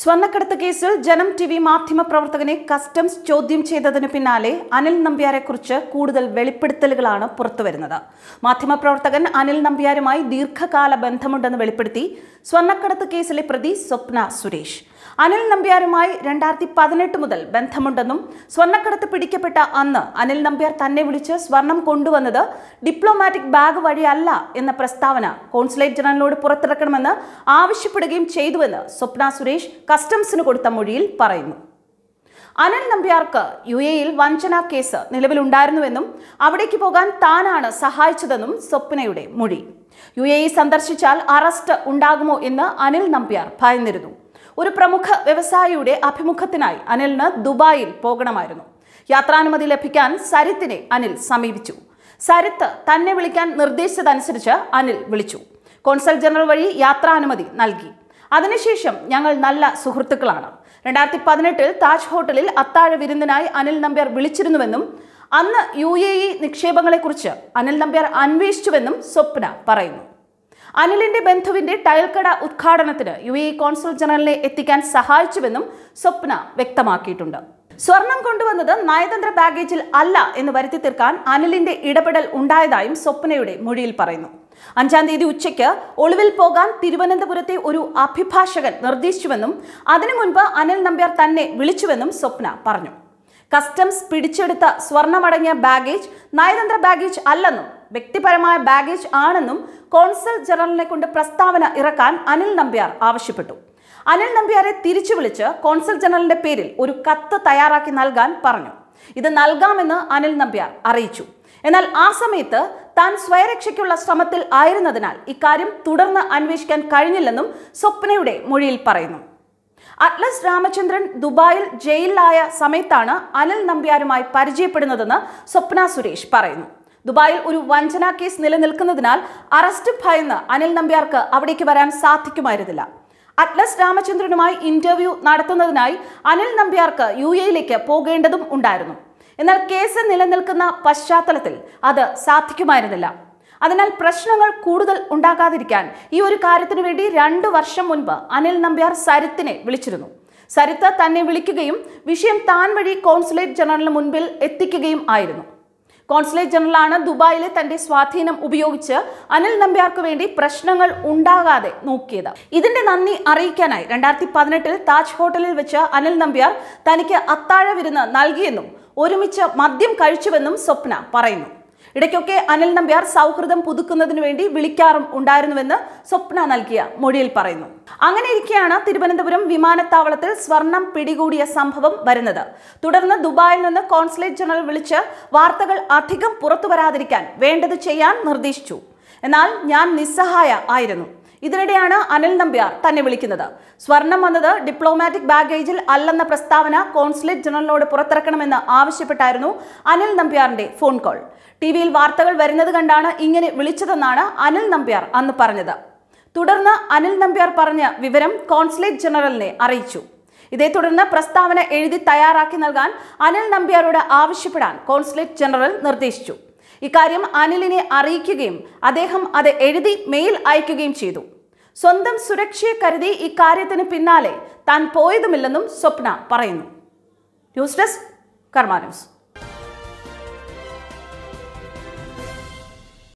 സ്വർണ്ണക്കടത്ത് കേസിൽ ജനം ടി വി മാധ്യമ പ്രവർത്തകനെ കസ്റ്റംസ് ചോദ്യം ചെയ്തതിന് പിന്നാലെ അനിൽ നമ്പ്യാരെക്കുറിച്ച് കൂടുതൽ വെളിപ്പെടുത്തലുകളാണ് പുറത്തുവരുന്നത് മാധ്യമപ്രവർത്തകൻ അനിൽ നമ്പ്യാരുമായി ദീർഘകാല ബന്ധമുണ്ടെന്ന് വെളിപ്പെടുത്തി സ്വർണ്ണക്കടത്ത് കേസിലെ പ്രതി സ്വപ്ന സുരേഷ് അനിൽ നമ്പ്യാരുമായി രണ്ടായിരത്തി പതിനെട്ട് മുതൽ ബന്ധമുണ്ടെന്നും സ്വർണ്ണക്കടത്ത് പിടിക്കപ്പെട്ട അന്ന് അനിൽ നമ്പ്യാർ തന്നെ വിളിച്ച് സ്വർണം കൊണ്ടുവന്നത് ഡിപ്ലോമാറ്റിക് ബാഗ് വഴിയല്ല എന്ന പ്രസ്താവന കോൺസുലേറ്റ് ജനറലിനോട് പുറത്തിറക്കണമെന്ന് ആവശ്യപ്പെടുകയും ചെയ്തുവെന്ന് സ്വപ്ന സുരേഷ് കസ്റ്റംസിന് കൊടുത്ത മൊഴിയിൽ പറയുന്നു അനിൽ നമ്പ്യാർക്ക് യു എയിൽ വഞ്ചന കേസ് നിലവിലുണ്ടായിരുന്നുവെന്നും അവിടേക്ക് പോകാൻ താനാണ് സഹായിച്ചതെന്നും സ്വപ്നയുടെ മൊഴി യു എ സന്ദർശിച്ചാൽ അറസ്റ്റ് ഉണ്ടാകുമോ എന്ന് അനിൽ നമ്പ്യാർ ഭയന്നിരുന്നു ഒരു പ്രമുഖ വ്യവസായിയുടെ അഭിമുഖത്തിനായി അനിലിന് ദുബായിൽ പോകണമായിരുന്നു യാത്രാനുമതി ലഭിക്കാൻ സരിത്തിനെ അനിൽ സമീപിച്ചു സരിത്ത് തന്നെ വിളിക്കാൻ നിർദ്ദേശിച്ചതനുസരിച്ച് അനിൽ വിളിച്ചു കോൺസൽ ജനറൽ വഴി യാത്രാനുമതി നൽകി അതിനുശേഷം ഞങ്ങൾ നല്ല സുഹൃത്തുക്കളാണ് രണ്ടായിരത്തി പതിനെട്ടിൽ താജ് ഹോട്ടലിൽ അത്താഴ വിരുന്നിനായി അനിൽ നമ്പ്യാർ വിളിച്ചിരുന്നുവെന്നും അന്ന് യു എ ഇ നിക്ഷേപങ്ങളെക്കുറിച്ച് അനിൽ നമ്പ്യാർ അന്വേഷിച്ചുവെന്നും സ്വപ്ന പറയുന്നു അനിലിന്റെ ബന്ധുവിന്റെ ടയൽക്കട ഉദ്ഘാടനത്തിന് യു എ കോൺസുൽ ജനറലിനെ എത്തിക്കാൻ സഹായിച്ചുവെന്നും സ്വപ്ന വ്യക്തമാക്കിയിട്ടുണ്ട് സ്വർണം കൊണ്ടുവന്നത് നയതന്ത്ര ബാഗേജിൽ അല്ല എന്ന് വരുത്തി തീർക്കാൻ അനിലിന്റെ ഇടപെടൽ ഉണ്ടായതായും സ്വപ്നയുടെ മൊഴിയിൽ പറയുന്നു അഞ്ചാം തീയതി ഉച്ചയ്ക്ക് ഒളിവിൽ പോകാൻ തിരുവനന്തപുരത്തെ ഒരു അഭിഭാഷകൻ നിർദ്ദേശിച്ചുവെന്നും അതിനു മുൻപ് അനിൽ നമ്പ്യാർ തന്നെ വിളിച്ചുവെന്നും സ്വപ്ന പറഞ്ഞു കസ്റ്റംസ് പിടിച്ചെടുത്ത സ്വർണമടങ്ങിയ ബാഗേജ് നയതന്ത്ര ബാഗേജ് അല്ലെന്നും വ്യക്തിപരമായ ബാഗേജ് ആണെന്നും കോൺസൽ ജനറലിനെ കൊണ്ട് പ്രസ്താവന ഇറക്കാൻ അനിൽ നമ്പ്യാർ ആവശ്യപ്പെട്ടു അനിൽ നമ്പ്യാരെ തിരിച്ചു വിളിച്ച് കോൺസൽ ജനറലിന്റെ പേരിൽ ഒരു കത്ത് തയ്യാറാക്കി നൽകാൻ പറഞ്ഞു ഇത് നൽകാമെന്ന് അനിൽ നമ്പ്യാർ അറിയിച്ചു എന്നാൽ ആ സമയത്ത് താൻ സ്വയരക്ഷയ്ക്കുള്ള ശ്രമത്തിൽ ആയിരുന്നതിനാൽ ഇക്കാര്യം തുടർന്ന് അന്വേഷിക്കാൻ കഴിഞ്ഞില്ലെന്നും സ്വപ്നയുടെ മൊഴിയിൽ പറയുന്നു അറ്റ്ലസ് രാമചന്ദ്രൻ ദുബായിൽ ജയിലിലായ സമയത്താണ് അനിൽ നമ്പ്യാരുമായി പരിചയപ്പെടുന്നതെന്ന് സ്വപ്ന സുരേഷ് പറയുന്നു ദുബായിൽ ഒരു വഞ്ചനാ കേസ് നിലനിൽക്കുന്നതിനാൽ അറസ്റ്റ് ഭയന്ന് അനിൽ നമ്പ്യാർക്ക് അവിടേക്ക് വരാൻ സാധിക്കുമായിരുന്നില്ല അറ്റ്ലസ് രാമചന്ദ്രനുമായി ഇന്റർവ്യൂ നടത്തുന്നതിനായി അനിൽ നമ്പ്യാർക്ക് യു എയിലേക്ക് പോകേണ്ടതും ഉണ്ടായിരുന്നു എന്നാൽ കേസ് നിലനിൽക്കുന്ന പശ്ചാത്തലത്തിൽ അത് സാധിക്കുമായിരുന്നില്ല അതിനാൽ പ്രശ്നങ്ങൾ കൂടുതൽ ഉണ്ടാകാതിരിക്കാൻ ഈ ഒരു കാര്യത്തിനു വേണ്ടി രണ്ടു വർഷം മുൻപ് അനിൽ നമ്പ്യാർ സരിത്തിനെ വിളിച്ചിരുന്നു സരിത്ത് തന്നെ വിളിക്കുകയും വിഷയം താൻ വഴി കോൺസുലേറ്റ് ജനറലിന് മുൻപിൽ എത്തിക്കുകയും ആയിരുന്നു കോൺസുലേറ്റ് ജനറലാണ് ദുബായിലെ തന്റെ സ്വാധീനം ഉപയോഗിച്ച് അനിൽ നമ്പ്യാർക്ക് വേണ്ടി പ്രശ്നങ്ങൾ ഉണ്ടാകാതെ നോക്കിയത് ഇതിന്റെ നന്ദി അറിയിക്കാനായി രണ്ടായിരത്തി പതിനെട്ടിൽ താജ് ഹോട്ടലിൽ വെച്ച് അനിൽ നമ്പ്യാർ തനിക്ക് അത്താഴ വിരുന്ന് നൽകിയെന്നും ഒരുമിച്ച് മദ്യം കഴിച്ചുവെന്നും സ്വപ്ന പറയുന്നു ഇടയ്ക്കൊക്കെ അനിൽ നമ്പ്യാർ സൗഹൃദം പുതുക്കുന്നതിന് വേണ്ടി വിളിക്കാറും ഉണ്ടായിരുന്നുവെന്ന് സ്വപ്ന നൽകിയ മൊഴിയിൽ പറയുന്നു അങ്ങനെ ഇരിക്കെയാണ് തിരുവനന്തപുരം വിമാനത്താവളത്തിൽ സ്വർണം പിടികൂടിയ സംഭവം വരുന്നത് തുടർന്ന് ദുബായിൽ നിന്ന് കോൺസുലേറ്റ് ജനറൽ വിളിച്ച് വാർത്തകൾ അധികം പുറത്തു വരാതിരിക്കാൻ വേണ്ടത് ചെയ്യാൻ നിർദ്ദേശിച്ചു എന്നാൽ ഞാൻ നിസ്സഹായ ആയിരുന്നു ഇതിനിടെയാണ് അനിൽ നമ്പ്യാർ തന്നെ വിളിക്കുന്നത് സ്വർണം വന്നത് ഡിപ്ലോമാറ്റിക് ബാഗേജിൽ അല്ലെന്ന പ്രസ്താവന കോൺസുലേറ്റ് ജനറലിനോട് പുറത്തിറക്കണമെന്ന് ആവശ്യപ്പെട്ടായിരുന്നു അനിൽ നമ്പ്യാറിന്റെ ഫോൺ കോൾ ടി വിയിൽ വാർത്തകൾ വരുന്നത് കണ്ടാണ് ഇങ്ങനെ വിളിച്ചതെന്നാണ് അനിൽ നമ്പ്യാർ അന്ന് പറഞ്ഞത് തുടർന്ന് അനിൽ നമ്പ്യാർ പറഞ്ഞ വിവരം കോൺസുലേറ്റ് ജനറലിനെ അറിയിച്ചു ഇതേ തുടർന്ന് പ്രസ്താവന എഴുതി തയ്യാറാക്കി നൽകാൻ അനിൽ നമ്പ്യാരോട് ആവശ്യപ്പെടാൻ കോൺസുലേറ്റ് ജനറൽ നിർദ്ദേശിച്ചു ഇക്കാര്യം അനിലിനെ അറിയിക്കുകയും അദ്ദേഹം അത് എഴുതി മെയിൽ അയക്കുകയും ചെയ്തു സ്വന്തം സുരക്ഷയെ കരുതി ഇക്കാര്യത്തിന് പിന്നാലെ താൻ പോയതുമില്ലെന്നും സ്വപ്ന പറയുന്നു ന്യൂസ് ഡെസ്ക് കർമാ